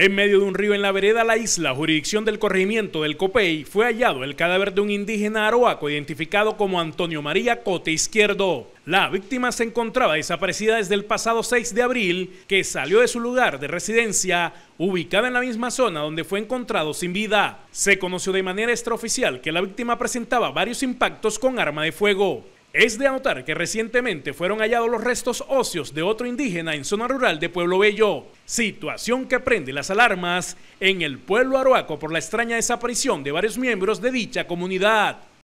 En medio de un río en la vereda La Isla, jurisdicción del corregimiento del Copey, fue hallado el cadáver de un indígena aroaco identificado como Antonio María Cote Izquierdo. La víctima se encontraba desaparecida desde el pasado 6 de abril, que salió de su lugar de residencia, ubicada en la misma zona donde fue encontrado sin vida. Se conoció de manera extraoficial que la víctima presentaba varios impactos con arma de fuego. Es de anotar que recientemente fueron hallados los restos óseos de otro indígena en zona rural de Pueblo Bello, situación que prende las alarmas en el pueblo aruaco por la extraña desaparición de varios miembros de dicha comunidad.